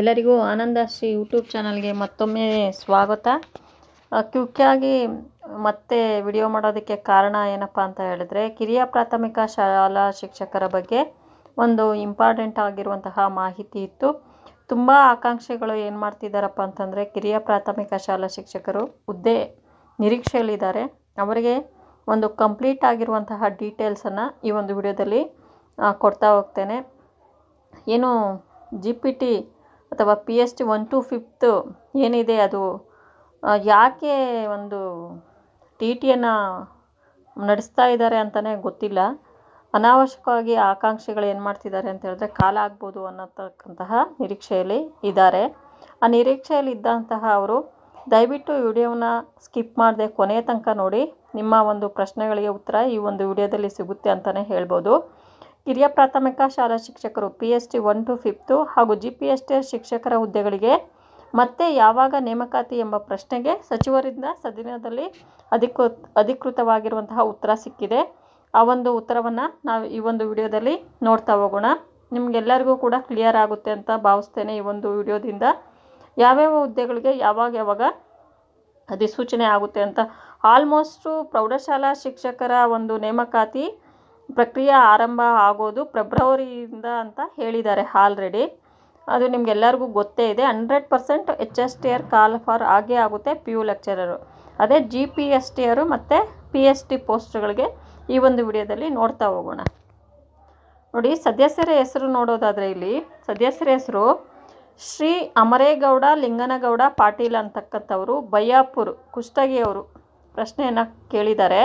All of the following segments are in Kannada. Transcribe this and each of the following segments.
ಎಲ್ಲರಿಗೂ ಶ್ರೀ ಯೂಟ್ಯೂಬ್ ಚಾನಲ್ಗೆ ಮತ್ತೊಮ್ಮೆ ಸ್ವಾಗತ ಕ್ಯುಕ್ಕಾಗಿ ಮತ್ತೆ ವಿಡಿಯೋ ಮಾಡೋದಕ್ಕೆ ಕಾರಣ ಏನಪ್ಪ ಅಂತ ಹೇಳಿದ್ರೆ ಕಿರಿಯ ಪ್ರಾಥಮಿಕ ಶಾಲಾ ಶಿಕ್ಷಕರ ಬಗ್ಗೆ ಒಂದು ಇಂಪಾರ್ಟೆಂಟ್ ಆಗಿರುವಂತಹ ಮಾಹಿತಿ ಇತ್ತು ತುಂಬ ಆಕಾಂಕ್ಷೆಗಳು ಏನು ಮಾಡ್ತಿದ್ದಾರಪ್ಪ ಅಂತಂದರೆ ಕಿರಿಯ ಪ್ರಾಥಮಿಕ ಶಾಲಾ ಶಿಕ್ಷಕರು ಹುದ್ದೆ ನಿರೀಕ್ಷೆಯಲ್ಲಿದ್ದಾರೆ ಅವರಿಗೆ ಒಂದು ಕಂಪ್ಲೀಟ್ ಆಗಿರುವಂತಹ ಡೀಟೇಲ್ಸನ್ನು ಈ ಒಂದು ವಿಡಿಯೋದಲ್ಲಿ ಕೊಡ್ತಾ ಹೋಗ್ತೇನೆ ಏನು ಜಿ ಪಿ ಟಿ ಅಥವಾ P H D one to fifth ಏನಿದೆ ಅದು ಯಾಕೆ ಒಂದು ಟಿ ಟಿಯನ್ನು ನಡೆಸ್ತಾ ಇದ್ದಾರೆ ಅಂತಲೇ ಗೊತ್ತಿಲ್ಲ ಅನಾವಶ್ಯಕವಾಗಿ ಆಕಾಂಕ್ಷಿಗಳು ಏನು ಮಾಡ್ತಿದ್ದಾರೆ ಅಂತ ಹೇಳಿದ್ರೆ ಕಾಲ ಆಗ್ಬೋದು ಅನ್ನತಕ್ಕಂತಹ ನಿರೀಕ್ಷೆಯಲ್ಲಿ ಇದ್ದಾರೆ ಆ ನಿರೀಕ್ಷೆಯಲ್ಲಿ ಇದ್ದಂತಹ ಅವರು ದಯವಿಟ್ಟು ವಿಡಿಯೋನ ಸ್ಕಿಪ್ ಮಾಡದೆ ಕೊನೆಯ ತನಕ ನೋಡಿ ನಿಮ್ಮ ಒಂದು ಪ್ರಶ್ನೆಗಳಿಗೆ ಉತ್ತರ ಈ ಒಂದು ವಿಡಿಯೋದಲ್ಲಿ ಸಿಗುತ್ತೆ ಅಂತಲೇ ಹೇಳ್ಬೋದು ಕಿರಿಯ ಪ್ರಾಥಮಿಕ ಶಾಲಾ ಶಿಕ್ಷಕರು P S T one to fifth ಹಾಗೂ ಜಿ ಪಿ ಎಸ್ ಟಿ ಶಿಕ್ಷಕರ ಹುದ್ದೆಗಳಿಗೆ ಮತ್ತೆ ಯಾವಾಗ ನೇಮಕಾತಿ ಎಂಬ ಪ್ರಶ್ನೆಗೆ ಸಚಿವರಿಂದ ಸದನದಲ್ಲಿ ಅಧಿಕೃ ಅಧಿಕೃತವಾಗಿರುವಂತಹ ಉತ್ತರ ಸಿಕ್ಕಿದೆ ಆ ಒಂದು ಉತ್ತರವನ್ನು ನಾವು ಈ ಒಂದು ವಿಡಿಯೋದಲ್ಲಿ ನೋಡ್ತಾ ಹೋಗೋಣ ನಿಮಗೆಲ್ಲರಿಗೂ ಕೂಡ ಕ್ಲಿಯರ್ ಆಗುತ್ತೆ ಅಂತ ಭಾವಿಸ್ತೇನೆ ಈ ಒಂದು ವಿಡಿಯೋದಿಂದ ಯಾವ್ಯಾವ ಹುದ್ದೆಗಳಿಗೆ ಯಾವಾಗ ಯಾವಾಗ ಅಧಿಸೂಚನೆ ಆಗುತ್ತೆ ಅಂತ ಆಲ್ಮೋಸ್ಟು ಪ್ರೌಢಶಾಲಾ ಶಿಕ್ಷಕರ ಒಂದು ನೇಮಕಾತಿ ಪ್ರಕ್ರಿಯೆ ಆರಂಭ ಆಗೋದು ಪ್ರೆಬ್ರವರಿಯಿಂದ ಅಂತ ಹೇಳಿದ್ದಾರೆ ಆಲ್ರೆಡಿ ಅದು ನಿಮಗೆಲ್ಲರಿಗೂ ಗೊತ್ತೇ ಇದೆ hundred percent H S T R call for ಆಗೇ ಆಗುತ್ತೆ ಪಿ ಯು ಲೆಕ್ಚರರು ಅದೇ G P S T R ಮತ್ತು ಪಿ ಎಸ್ ಟಿ ಪೋಸ್ಟ್ಗಳಿಗೆ ಈ ಒಂದು ವಿಡಿಯೋದಲ್ಲಿ ನೋಡ್ತಾ ಹೋಗೋಣ ನೋಡಿ ಸದಸ್ಯರ ಹೆಸರು ನೋಡೋದಾದರೆ ಇಲ್ಲಿ ಸದಸ್ಯರ ಹೆಸರು ಶ್ರೀ ಅಮರೇಗೌಡ ಲಿಂಗನಗೌಡ ಪಾಟೀಲ್ ಅಂತಕ್ಕಂಥವರು ಬಯ್ಯಾಪುರ್ ಕುಷ್ಟಗಿಯವರು ಪ್ರಶ್ನೆಯನ್ನು ಕೇಳಿದ್ದಾರೆ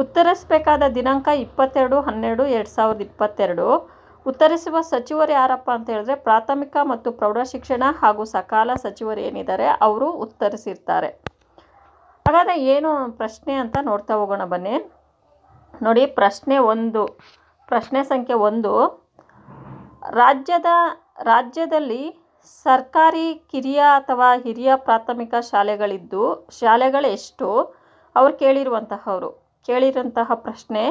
ಉತ್ತರಿಸಬೇಕಾದ ದಿನಾಂಕ ಇಪ್ಪತ್ತೆರಡು ಹನ್ನೆರಡು ಎರಡು ಸಾವಿರದ ಇಪ್ಪತ್ತೆರಡು ಉತ್ತರಿಸುವ ಸಚಿವರು ಯಾರಪ್ಪ ಅಂತ ಹೇಳಿದ್ರೆ ಪ್ರಾಥಮಿಕ ಮತ್ತು ಪ್ರೌಢಶಿಕ್ಷಣ ಹಾಗೂ ಸಕಾಲ ಸಚಿವರು ಏನಿದ್ದಾರೆ ಅವರು ಉತ್ತರಿಸಿರ್ತಾರೆ ಹಾಗಾದರೆ ಏನು ಪ್ರಶ್ನೆ ಅಂತ ನೋಡ್ತಾ ಹೋಗೋಣ ಬನ್ನಿ ನೋಡಿ ಪ್ರಶ್ನೆ ಒಂದು ಪ್ರಶ್ನೆ ಸಂಖ್ಯೆ ಒಂದು ರಾಜ್ಯದ ರಾಜ್ಯದಲ್ಲಿ ಸರ್ಕಾರಿ ಕಿರಿಯ ಅಥವಾ ಹಿರಿಯ ಪ್ರಾಥಮಿಕ ಶಾಲೆಗಳಿದ್ದು ಶಾಲೆಗಳೆಷ್ಟು ಅವ್ರು ಕೇಳಿರುವಂತಹವರು ಕೇಳಿರಂತಹ ಪ್ರಶ್ನೆ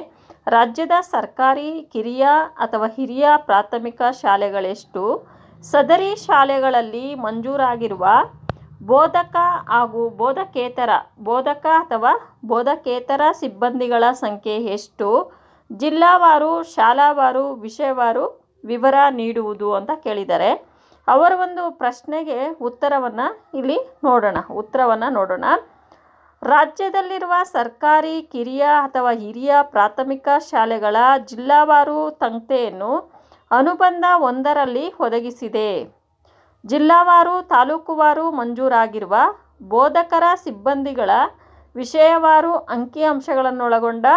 ರಾಜ್ಯದ ಸರ್ಕಾರಿ ಕಿರಿಯ ಅಥವಾ ಹಿರಿಯ ಪ್ರಾಥಮಿಕ ಶಾಲೆಗಳೆಷ್ಟು ಸದರಿ ಶಾಲೆಗಳಲ್ಲಿ ಮಂಜೂರಾಗಿರುವ ಬೋಧಕ ಹಾಗೂ ಬೋಧಕೇತರ ಬೋಧಕ ಅಥವಾ ಬೋಧಕೇತರ ಸಿಬ್ಬಂದಿಗಳ ಸಂಖ್ಯೆ ಎಷ್ಟು ಜಿಲ್ಲಾವಾರು ಶಾಲಾವಾರು ವಿಷಯವಾರು ವಿವರ ನೀಡುವುದು ಅಂತ ಕೇಳಿದ್ದಾರೆ ಅವರ ಒಂದು ಪ್ರಶ್ನೆಗೆ ಉತ್ತರವನ್ನು ಇಲ್ಲಿ ನೋಡೋಣ ಉತ್ತರವನ್ನು ನೋಡೋಣ ರಾಜ್ಯದಲ್ಲಿರುವ ಸರ್ಕಾರಿ ಕಿರಿಯ ಅಥವಾ ಹಿರಿಯ ಪ್ರಾಥಮಿಕ ಶಾಲೆಗಳ ಜಿಲ್ಲಾವಾರು ತಂಕ್ತೆಯನ್ನು ಅನುಬಂಧ ಒಂದರಲ್ಲಿ ಒದಗಿಸಿದೆ ಜಿಲ್ಲಾವಾರು ತಾಲೂಕುವಾರು ಮಂಜೂರಾಗಿರುವ ಬೋಧಕರ ಸಿಬ್ಬಂದಿಗಳ ವಿಷಯವಾರು ಅಂಕಿಅಂಶಗಳನ್ನೊಳಗೊಂಡ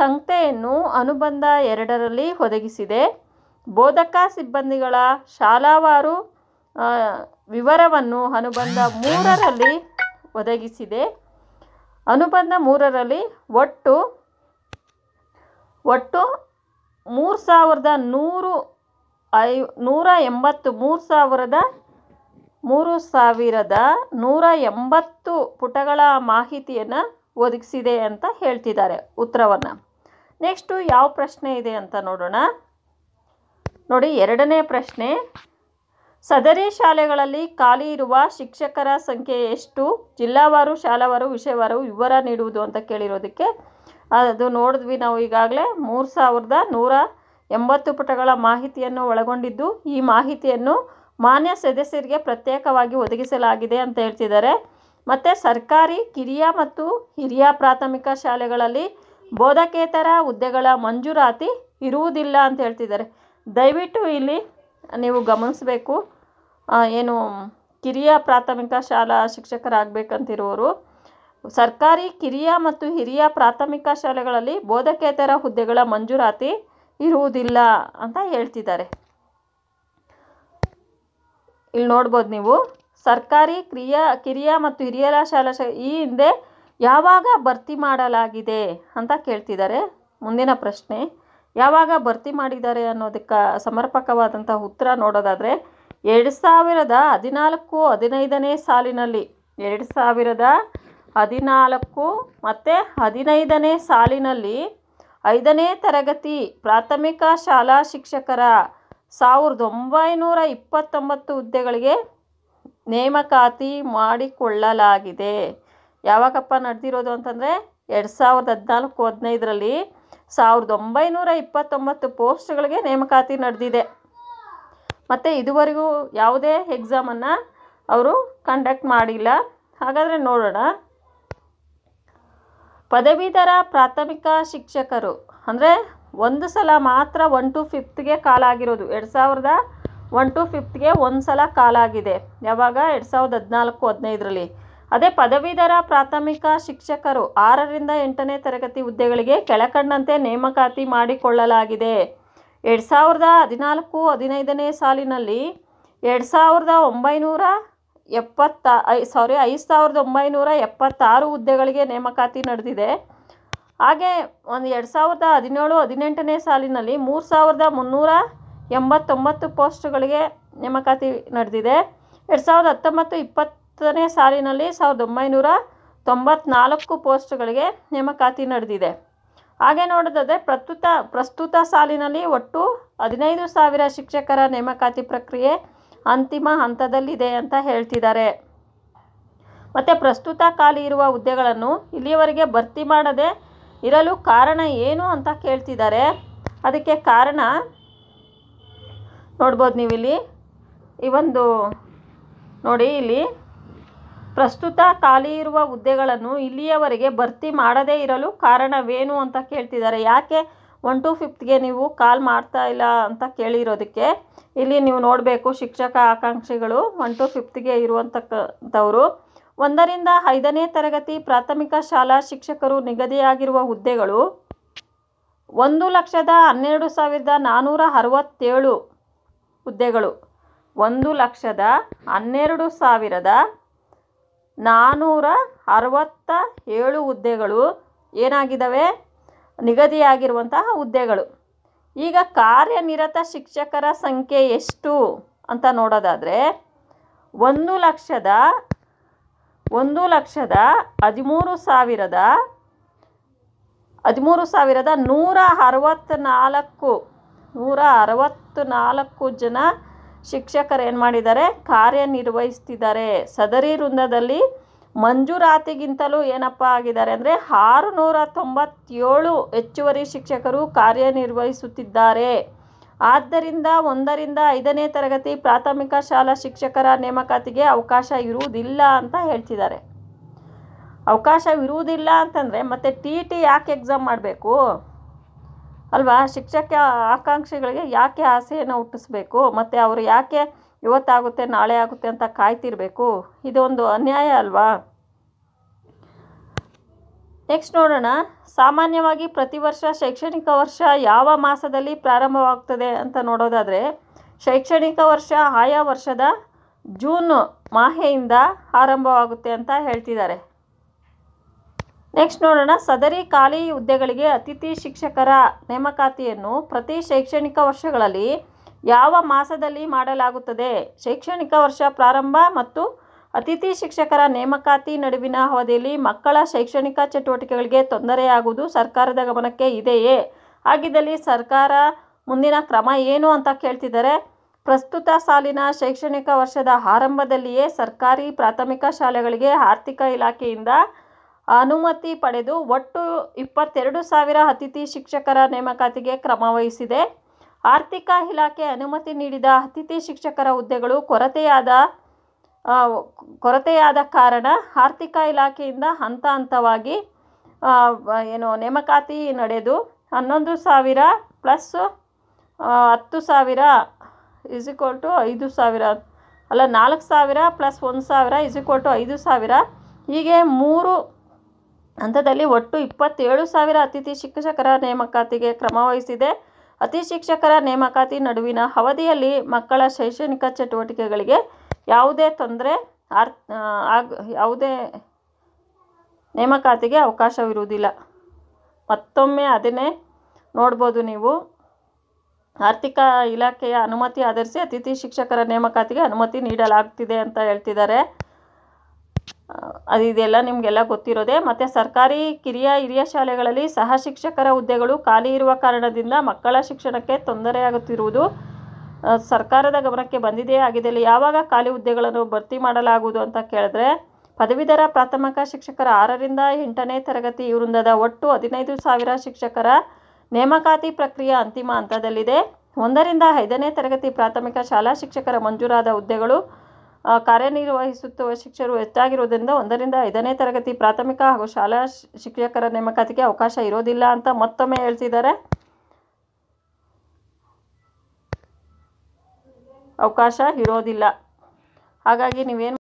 ತಂಕ್ತೆಯನ್ನು ಅನುಬಂಧ ಎರಡರಲ್ಲಿ ಒದಗಿಸಿದೆ ಬೋಧಕ ಸಿಬ್ಬಂದಿಗಳ ಶಾಲಾವಾರು ವಿವರವನ್ನು ಅನುಬಂಧ ಮೂರರಲ್ಲಿ ಒದಗಿಸಿದೆ ಅನುಬಂಧ ಮೂರರಲ್ಲಿ ಒಟ್ಟು ಒಟ್ಟು ಮೂರು ಸಾವಿರದ ನೂರು ಐ ನೂರ ಎಂಬತ್ತು ಮೂರು ಸಾವಿರದ ಮೂರು ಸಾವಿರದ ನೂರ ಎಂಬತ್ತು ಪುಟಗಳ ಮಾಹಿತಿಯನ್ನು ಒದಗಿಸಿದೆ ಅಂತ ಹೇಳ್ತಿದ್ದಾರೆ ಉತ್ತರವನ್ನು ನೆಕ್ಸ್ಟು ಯಾವ ಪ್ರಶ್ನೆ ಇದೆ ಅಂತ ನೋಡೋಣ ನೋಡಿ ಎರಡನೇ ಪ್ರಶ್ನೆ ಸದರಿ ಶಾಲೆಗಳಲ್ಲಿ ಖಾಲಿ ಇರುವ ಶಿಕ್ಷಕರ ಸಂಖ್ಯೆ ಎಷ್ಟು ಜಿಲ್ಲಾವಾರು ಶಾಲಾವಾರು ವಿಷಯವಾರು ವಿವರ ನೀಡುವುದು ಅಂತ ಕೇಳಿರೋದಕ್ಕೆ ಅದು ನೋಡಿದ್ವಿ ನಾವು ಈಗಾಗಲೇ ಮೂರು ಸಾವಿರದ ನೂರ ಎಂಬತ್ತು ಪುಟಗಳ ಮಾಹಿತಿಯನ್ನು ಒಳಗೊಂಡಿದ್ದು ಈ ಮಾಹಿತಿಯನ್ನು ಮಾನ್ಯ ಸದಸ್ಯರಿಗೆ ಪ್ರತ್ಯೇಕವಾಗಿ ಒದಗಿಸಲಾಗಿದೆ ಅಂತ ಹೇಳ್ತಿದ್ದಾರೆ ಮತ್ತು ಸರ್ಕಾರಿ ಕಿರಿಯ ಮತ್ತು ಹಿರಿಯ ಪ್ರಾಥಮಿಕ ಶಾಲೆಗಳಲ್ಲಿ ಬೋಧಕೇತರ ಹುದ್ದೆಗಳ ಮಂಜೂರಾತಿ ಇರುವುದಿಲ್ಲ ಅಂತ ಹೇಳ್ತಿದ್ದಾರೆ ದಯವಿಟ್ಟು ಇಲ್ಲಿ ನೀವು ಗಮನಿಸಬೇಕು ಏನು ಕಿರಿಯ ಪ್ರಾಥಮಿಕ ಶಾಲಾ ಶಿಕ್ಷಕರಾಗಬೇಕಂತಿರುವವರು ಸರ್ಕಾರಿ ಕಿರಿಯ ಮತ್ತು ಹಿರಿಯ ಪ್ರಾಥಮಿಕ ಶಾಲೆಗಳಲ್ಲಿ ಬೋಧಕೇತರ ಹುದ್ದೆಗಳ ಮಂಜೂರಾತಿ ಇರುವುದಿಲ್ಲ ಅಂತ ಹೇಳ್ತಿದ್ದಾರೆ ಇಲ್ಲಿ ನೋಡ್ಬೋದು ನೀವು ಸರ್ಕಾರಿ ಕ್ರಿಯ ಕಿರಿಯ ಮತ್ತು ಹಿರಿಯರ ಶಾಲಾ ಈ ಹಿಂದೆ ಯಾವಾಗ ಭರ್ತಿ ಮಾಡಲಾಗಿದೆ ಅಂತ ಕೇಳ್ತಿದ್ದಾರೆ ಮುಂದಿನ ಪ್ರಶ್ನೆ ಯಾವಾಗ ಭರ್ತಿ ಮಾಡಿದ್ದಾರೆ ಅನ್ನೋದಕ್ಕೆ ಸಮರ್ಪಕವಾದಂಥ ಉತ್ತರ ನೋಡೋದಾದರೆ ಎರಡು ಸಾವಿರದ ಹದಿನಾಲ್ಕು ಹದಿನೈದನೇ ಸಾಲಿನಲ್ಲಿ ಎರಡು ಸಾವಿರದ ಹದಿನಾಲ್ಕು ಮತ್ತು ಹದಿನೈದನೇ ಸಾಲಿನಲ್ಲಿ ಐದನೇ ತರಗತಿ ಪ್ರಾಥಮಿಕ ಶಾಲಾ ಶಿಕ್ಷಕರ ಸಾವಿರದ ಒಂಬೈನೂರ ಇಪ್ಪತ್ತೊಂಬತ್ತು ಹುದ್ದೆಗಳಿಗೆ ನೇಮಕಾತಿ ಮಾಡಿಕೊಳ್ಳಲಾಗಿದೆ ಯಾವಾಗಪ್ಪ ನಡೆದಿರೋದು ಅಂತಂದರೆ ಎರಡು ಸಾವಿರದ ಹದಿನಾಲ್ಕು ಹದಿನೈದರಲ್ಲಿ ಸಾವಿರದ ಒಂಬೈನೂರ ಇಪ್ಪತ್ತೊಂಬತ್ತು ಪೋಸ್ಟ್ಗಳಿಗೆ ನೇಮಕಾತಿ ನಡೆದಿದೆ ಮತ್ತು ಇದುವರೆಗೂ ಯಾವುದೇ ಎಕ್ಸಾಮನ್ನು ಅವರು ಕಂಡಕ್ಟ್ ಮಾಡಿಲ್ಲ ಹಾಗಾದರೆ ನೋಡೋಣ ಪದವೀಧರ ಪ್ರಾಥಮಿಕ ಶಿಕ್ಷಕರು ಅಂದರೆ ಒಂದು ಸಲ ಮಾತ್ರ ಒನ್ ಟು ಫಿಫ್ತ್ಗೆ ಕಾಲಾಗಿರೋದು ಎರಡು ಸಾವಿರದ ಒನ್ ಟು ಫಿಫ್ತ್ಗೆ ಒಂದು ಸಲ ಕಾಲಾಗಿದೆ ಯಾವಾಗ ಎರಡು ಸಾವಿರದ ಹದಿನಾಲ್ಕು ಹದಿನೈದರಲ್ಲಿ ಅದೇ ಪದವೀಧರ ಪ್ರಾಥಮಿಕ ಶಿಕ್ಷಕರು ಆರರಿಂದ ಎಂಟನೇ ತರಗತಿ ಹುದ್ದೆಗಳಿಗೆ ಕೆಳಕಂಡಂತೆ ನೇಮಕಾತಿ ಮಾಡಿಕೊಳ್ಳಲಾಗಿದೆ ಎರಡು ಸಾವಿರದ ಹದಿನಾಲ್ಕು ಹದಿನೈದನೇ ಸಾಲಿನಲ್ಲಿ ಎರಡು ಸಾವಿರದ ಒಂಬೈನೂರ ಎಪ್ಪತ್ತ ಐ ಸಾರಿ ಐದು ಸಾವಿರದ ಒಂಬೈನೂರ ಎಪ್ಪತ್ತಾರು ಹುದ್ದೆಗಳಿಗೆ ನೇಮಕಾತಿ ನಡೆದಿದೆ ಹಾಗೆ ಒಂದು ಎರಡು ಸಾವಿರದ ಹದಿನೇಳು ಹದಿನೆಂಟನೇ ಸಾಲಿನಲ್ಲಿ ಮೂರು ಸಾವಿರದ ಮುನ್ನೂರ ಎಂಬತ್ತೊಂಬತ್ತು ಪೋಸ್ಟ್ಗಳಿಗೆ ನೇಮಕಾತಿ ನಡೆದಿದೆ ಎರಡು ಸಾವಿರದ ಹತ್ತೊಂಬತ್ತು ಇಪ್ಪತ್ತು ಹತ್ತನೇ ಸಾಲಿನಲ್ಲಿ ಸಾವಿರದ ಒಂಬೈನೂರ ತೊಂಬತ್ನಾಲ್ಕು ಪೋಸ್ಟ್ಗಳಿಗೆ ನೇಮಕಾತಿ ನಡೆದಿದೆ ಹಾಗೆ ನೋಡೋದಾದರೆ ಪ್ರಸ್ತುತ ಪ್ರಸ್ತುತ ಸಾಲಿನಲ್ಲಿ ಒಟ್ಟು ಹದಿನೈದು ಸಾವಿರ ಶಿಕ್ಷಕರ ನೇಮಕಾತಿ ಪ್ರಕ್ರಿಯೆ ಅಂತಿಮ ಹಂತದಲ್ಲಿದೆ ಅಂತ ಹೇಳ್ತಿದ್ದಾರೆ ಮತ್ತು ಪ್ರಸ್ತುತ ಖಾಲಿ ಇರುವ ಹುದ್ದೆಗಳನ್ನು ಇಲ್ಲಿಯವರೆಗೆ ಭರ್ತಿ ಮಾಡದೆ ಇರಲು ಕಾರಣ ಏನು ಅಂತ ಕೇಳ್ತಿದ್ದಾರೆ ಅದಕ್ಕೆ ಕಾರಣ ನೋಡ್ಬೋದು ನೀವಿಲ್ಲಿ ಈ ಒಂದು ನೋಡಿ ಇಲ್ಲಿ ಪ್ರಸ್ತುತ ಖಾಲಿ ಇರುವ ಹುದ್ದೆಗಳನ್ನು ಇಲ್ಲಿಯವರೆಗೆ ಭರ್ತಿ ಮಾಡದೇ ಇರಲು ಕಾರಣವೇನು ಅಂತ ಕೇಳ್ತಿದ್ದಾರೆ ಯಾಕೆ ಒನ್ ಟು ಫಿಫ್ತ್ಗೆ ನೀವು ಕಾಲ್ ಮಾಡ್ತಾ ಇಲ್ಲ ಅಂತ ಕೇಳಿರೋದಕ್ಕೆ ಇಲ್ಲಿ ನೀವು ನೋಡಬೇಕು ಶಿಕ್ಷಕ ಆಕಾಂಕ್ಷಿಗಳು ಒನ್ ಟು ಫಿಫ್ತ್ಗೆ ಇರುವಂತಕ್ಕಂಥವ್ರು ಒಂದರಿಂದ ಐದನೇ ತರಗತಿ ಪ್ರಾಥಮಿಕ ಶಾಲಾ ಶಿಕ್ಷಕರು ನಿಗದಿಯಾಗಿರುವ ಹುದ್ದೆಗಳು ಒಂದು ಲಕ್ಷದ ಹನ್ನೆರಡು ಸಾವಿರದ ನಾನ್ನೂರ ಅರವತ್ತೇಳು ಹುದ್ದೆಗಳು ಒಂದು ಲಕ್ಷದ ಹನ್ನೆರಡು ಸಾವಿರದ ನಾನೂರ ಅರವತ್ತ ಏಳು ಹುದ್ದೆಗಳು ಏನಾಗಿದ್ದಾವೆ ನಿಗದಿಯಾಗಿರುವಂತಹ ಹುದ್ದೆಗಳು ಈಗ ಕಾರ್ಯನಿರತ ಶಿಕ್ಷಕರ ಸಂಖ್ಯೆ ಎಷ್ಟು ಅಂತ ನೋಡೋದಾದರೆ ಒಂದು ಲಕ್ಷದ ಒಂದು ಲಕ್ಷದ ಹದಿಮೂರು ಸಾವಿರದ ಹದಿಮೂರು ಸಾವಿರದ ನೂರ ಅರವತ್ತ್ನಾಲ್ಕು ನೂರ ಅರವತ್ತ್ನಾಲ್ಕು ಜನ ಶಿಕ್ಷಕರು ಏನು ಮಾಡಿದ್ದಾರೆ ಕಾರ್ಯನಿರ್ವಹಿಸ್ತಿದ್ದಾರೆ ಸದರಿ ವೃಂದದಲ್ಲಿ ಮಂಜೂರಾತಿಗಿಂತಲೂ ಏನಪ್ಪ ಆಗಿದ್ದಾರೆ ಅಂದರೆ ಆರುನೂರ ತೊಂಬತ್ತೇಳು ಹೆಚ್ಚುವರಿ ಶಿಕ್ಷಕರು ಕಾರ್ಯನಿರ್ವಹಿಸುತ್ತಿದ್ದಾರೆ ಆದ್ದರಿಂದ ಒಂದರಿಂದ ಐದನೇ ತರಗತಿ ಪ್ರಾಥಮಿಕ ಶಾಲಾ ಶಿಕ್ಷಕರ ನೇಮಕಾತಿಗೆ ಅವಕಾಶ ಇರುವುದಿಲ್ಲ ಅಂತ ಹೇಳ್ತಿದ್ದಾರೆ ಅವಕಾಶವಿರುವುದಿಲ್ಲ ಅಂತಂದರೆ ಮತ್ತೆ ಟಿ ಟಿ ಯಾಕೆ ಎಕ್ಸಾಮ್ ಮಾಡಬೇಕು ಅಲ್ವಾ ಶಿಕ್ಷಕ ಆಕಾಂಕ್ಷಿಗಳಿಗೆ ಯಾಕೆ ಆಸೆಯನ್ನು ಹುಟ್ಟಿಸ್ಬೇಕು ಮತ್ತು ಅವರು ಯಾಕೆ ಇವತ್ತಾಗುತ್ತೆ ನಾಳೆ ಆಗುತ್ತೆ ಅಂತ ಕಾಯ್ತಿರಬೇಕು ಇದೊಂದು ಅನ್ಯಾಯ ಅಲ್ವಾ ನೆಕ್ಸ್ಟ್ ನೋಡೋಣ ಸಾಮಾನ್ಯವಾಗಿ ಪ್ರತಿ ವರ್ಷ ಶೈಕ್ಷಣಿಕ ವರ್ಷ ಯಾವ ಮಾಸದಲ್ಲಿ ಪ್ರಾರಂಭವಾಗ್ತದೆ ಅಂತ ನೋಡೋದಾದರೆ ಶೈಕ್ಷಣಿಕ ವರ್ಷ ಆಯಾ ವರ್ಷದ ಜೂನ್ ಮಾಹೆಯಿಂದ ಆರಂಭವಾಗುತ್ತೆ ಅಂತ ಹೇಳ್ತಿದ್ದಾರೆ ನೆಕ್ಸ್ಟ್ ನೋಡೋಣ ಸದರಿ ಖಾಲಿ ಹುದ್ದೆಗಳಿಗೆ ಅತಿಥಿ ಶಿಕ್ಷಕರ ನೇಮಕಾತಿಯನ್ನು ಪ್ರತಿ ಶೈಕ್ಷಣಿಕ ವರ್ಷಗಳಲ್ಲಿ ಯಾವ ಮಾಸದಲ್ಲಿ ಮಾಡಲಾಗುತ್ತದೆ ಶೈಕ್ಷಣಿಕ ವರ್ಷ ಪ್ರಾರಂಭ ಮತ್ತು ಅತಿಥಿ ಶಿಕ್ಷಕರ ನೇಮಕಾತಿ ನಡುವಿನ ಅವಧಿಯಲ್ಲಿ ಮಕ್ಕಳ ಶೈಕ್ಷಣಿಕ ಚಟುವಟಿಕೆಗಳಿಗೆ ತೊಂದರೆಯಾಗುವುದು ಸರ್ಕಾರದ ಗಮನಕ್ಕೆ ಇದೆಯೇ ಹಾಗಿದ್ದಲ್ಲಿ ಸರ್ಕಾರ ಮುಂದಿನ ಕ್ರಮ ಏನು ಅಂತ ಕೇಳ್ತಿದ್ದಾರೆ ಪ್ರಸ್ತುತ ಸಾಲಿನ ಶೈಕ್ಷಣಿಕ ವರ್ಷದ ಆರಂಭದಲ್ಲಿಯೇ ಸರ್ಕಾರಿ ಪ್ರಾಥಮಿಕ ಶಾಲೆಗಳಿಗೆ ಆರ್ಥಿಕ ಇಲಾಖೆಯಿಂದ ಅನುಮತಿ ಪಡೆದು ಒಟ್ಟು ಇಪ್ಪತ್ತೆರಡು ಸಾವಿರ ಅತಿಥಿ ಶಿಕ್ಷಕರ ನೇಮಕಾತಿಗೆ ಕ್ರಮ ವಹಿಸಿದೆ ಆರ್ಥಿಕ ಇಲಾಖೆ ಅನುಮತಿ ನೀಡಿದ ಅತಿಥಿ ಶಿಕ್ಷಕರ ಹುದ್ದೆಗಳು ಕೊರತೆಯಾದ ಕೊರತೆಯಾದ ಕಾರಣ ಆರ್ಥಿಕ ಇಲಾಖೆಯಿಂದ ಹಂತ ಹಂತವಾಗಿ ಏನು ನೇಮಕಾತಿ ನಡೆದು ಹನ್ನೊಂದು ಸಾವಿರ ಪ್ಲಸ್ ಹತ್ತು ಸಾವಿರ ಇಸ್ ಈಕ್ವಲ್ ಟು ಐದು ಸಾವಿರ ಅಲ್ಲ ನಾಲ್ಕು ಸಾವಿರ ಪ್ಲಸ್ ಒಂದು ಸಾವಿರ ಇಸ್ ಈಕ್ವಲ್ ಟು ಐದು ಸಾವಿರ ಹೀಗೆ ಮೂರು ಹಂತದಲ್ಲಿ ಒಟ್ಟು ಇಪ್ಪತ್ತೇಳು ಸಾವಿರ ಅತಿಥಿ ಶಿಕ್ಷಕರ ನೇಮಕಾತಿಗೆ ಕ್ರಮವಹಿಸಿದೆ ಅತಿ ಶಿಕ್ಷಕರ ನೇಮಕಾತಿ ನಡುವಿನ ಅವಧಿಯಲ್ಲಿ ಮಕ್ಕಳ ಶೈಕ್ಷಣಿಕ ಚಟುವಟಿಕೆಗಳಿಗೆ ಯಾವುದೇ ತೊಂದರೆ ಆರ್ ಆಗ ಯಾವುದೇ ನೇಮಕಾತಿಗೆ ಅವಕಾಶವಿರುವುದಿಲ್ಲ ಮತ್ತೊಮ್ಮೆ ಅದನ್ನೇ ನೋಡ್ಬೋದು ನೀವು ಆರ್ಥಿಕ ಇಲಾಖೆಯ ಅನುಮತಿ ಆಧರಿಸಿ ಅತಿಥಿ ಶಿಕ್ಷಕರ ನೇಮಕಾತಿಗೆ ಅನುಮತಿ ನೀಡಲಾಗ್ತಿದೆ ಅಂತ ಹೇಳ್ತಿದ್ದಾರೆ ಅದು ಇದೆಲ್ಲ ನಿಮಗೆಲ್ಲ ಗೊತ್ತಿರೋದೆ ಮತ್ತು ಸರ್ಕಾರಿ ಕಿರಿಯ ಹಿರಿಯ ಶಾಲೆಗಳಲ್ಲಿ ಸಹ ಶಿಕ್ಷಕರ ಹುದ್ದೆಗಳು ಖಾಲಿ ಇರುವ ಕಾರಣದಿಂದ ಮಕ್ಕಳ ಶಿಕ್ಷಣಕ್ಕೆ ತೊಂದರೆಯಾಗುತ್ತಿರುವುದು ಸರ್ಕಾರದ ಗಮನಕ್ಕೆ ಬಂದಿದೆಯೇ ಆಗಿದೆ ಯಾವಾಗ ಖಾಲಿ ಹುದ್ದೆಗಳನ್ನು ಭರ್ತಿ ಮಾಡಲಾಗುವುದು ಅಂತ ಕೇಳಿದ್ರೆ ಪದವೀಧರ ಪ್ರಾಥಮಿಕ ಶಿಕ್ಷಕರ ಆರರಿಂದ ಎಂಟನೇ ತರಗತಿ ವೃಂದದ ಒಟ್ಟು ಹದಿನೈದು ಸಾವಿರ ಶಿಕ್ಷಕರ ನೇಮಕಾತಿ ಪ್ರಕ್ರಿಯೆ ಅಂತಿಮ ಹಂತದಲ್ಲಿದೆ ಒಂದರಿಂದ ಐದನೇ ತರಗತಿ ಪ್ರಾಥಮಿಕ ಶಾಲಾ ಶಿಕ್ಷಕರ ಮಂಜೂರಾದ ಹುದ್ದೆಗಳು ಕಾರ್ಯನಿರ್ವಹಿಸುತ್ತಿರುವ ಶಿಕ್ಷಕರು ಹೆಚ್ಚಾಗಿರುವುದರಿಂದ ಒಂದರಿಂದ ಐದನೇ ತರಗತಿ ಪ್ರಾಥಮಿಕ ಹಾಗೂ ಶಾಲಾ ಶಿಕ್ಷಕರ ನೇಮಕಾತಿಗೆ ಅವಕಾಶ ಇರೋದಿಲ್ಲ ಅಂತ ಮತ್ತೊಮ್ಮೆ ಹೇಳ್ತಿದ್ದಾರೆ ಅವಕಾಶ ಇರೋದಿಲ್ಲ ಹಾಗಾಗಿ ನೀವೇನು